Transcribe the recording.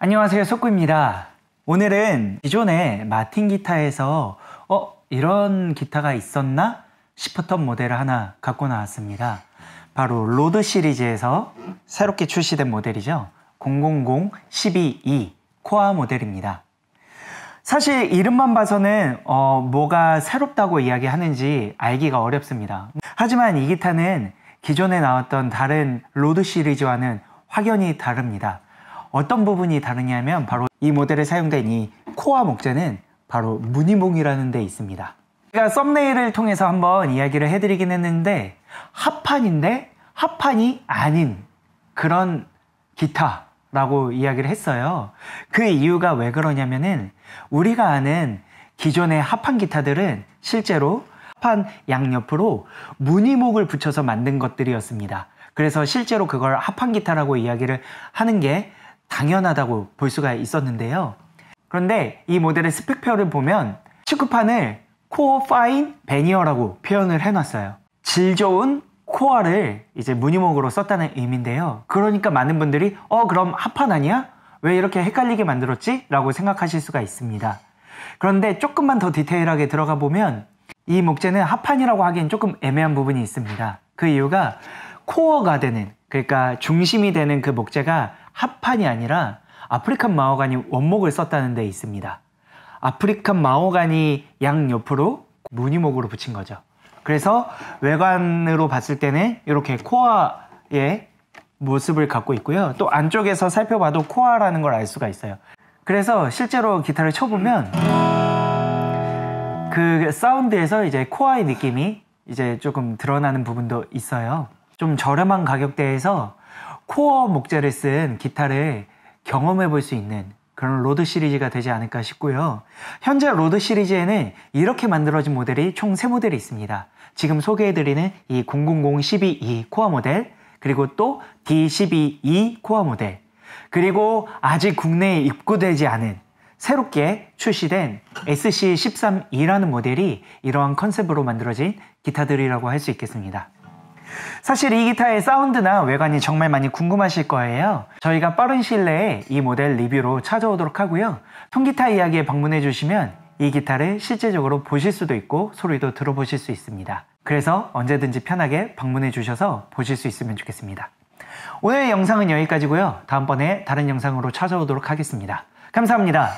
안녕하세요 속구입니다 오늘은 기존의 마틴 기타에서 어? 이런 기타가 있었나? 싶었던 모델을 하나 갖고 나왔습니다 바로 로드 시리즈에서 새롭게 출시된 모델이죠 000-122 코아 모델입니다 사실 이름만 봐서는 어, 뭐가 새롭다고 이야기하는지 알기가 어렵습니다 하지만 이 기타는 기존에 나왔던 다른 로드 시리즈와는 확연히 다릅니다 어떤 부분이 다르냐면 바로 이 모델에 사용된 이 코어 목재는 바로 무늬몽이라는 데 있습니다. 제가 썸네일을 통해서 한번 이야기를 해드리긴 했는데 합판인데 합판이 아닌 그런 기타라고 이야기를 했어요. 그 이유가 왜 그러냐면은 우리가 아는 기존의 합판 기타들은 실제로 합판 양옆으로 무늬목을 붙여서 만든 것들이었습니다. 그래서 실제로 그걸 합판 기타라고 이야기를 하는 게 당연하다고 볼 수가 있었는데요. 그런데 이 모델의 스펙표를 보면 19판을 코어 파인 베니어라고 표현을 해놨어요. 질 좋은 코어를 이제 무늬목으로 썼다는 의미인데요. 그러니까 많은 분들이 어 그럼 합판 아니야? 왜 이렇게 헷갈리게 만들었지? 라고 생각하실 수가 있습니다. 그런데 조금만 더 디테일하게 들어가 보면 이 목재는 합판이라고 하기엔 조금 애매한 부분이 있습니다. 그 이유가 코어가 되는 그러니까 중심이 되는 그 목재가 합판이 아니라 아프리칸 마호가니 원목을 썼다는 데 있습니다. 아프리칸 마호가니 양 옆으로 무늬목으로 붙인 거죠. 그래서 외관으로 봤을 때는 이렇게 코아의 모습을 갖고 있고요. 또 안쪽에서 살펴봐도 코아라는 걸 알 수가 있어요. 그래서 실제로 기타를 쳐보면 그 사운드에서 이제 코아의 느낌이 이제 조금 드러나는 부분도 있어요. 좀 저렴한 가격대에서 코어 목재를 쓴 기타를 경험해 볼 수 있는 그런 로드 시리즈가 되지 않을까 싶고요. 현재 로드 시리즈에는 이렇게 만들어진 모델이 총 3모델이 있습니다. 지금 소개해드리는 이 0 0 0 1 2 코어 모델, 그리고 또 D12E 코어 모델, 그리고 아직 국내에 입고되지 않은 새롭게 출시된 SC13E라는 모델이 이러한 컨셉으로 만들어진 기타들이라고 할 수 있겠습니다. 사실 이 기타의 사운드나 외관이 정말 많이 궁금하실 거예요. 저희가 빠른 시일 내에 이 모델 리뷰로 찾아오도록 하고요. 통기타 이야기에 방문해 주시면 이 기타를 실제적으로 보실 수도 있고 소리도 들어보실 수 있습니다. 그래서 언제든지 편하게 방문해 주셔서 보실 수 있으면 좋겠습니다. 오늘 영상은 여기까지고요. 다음번에 다른 영상으로 찾아오도록 하겠습니다. 감사합니다.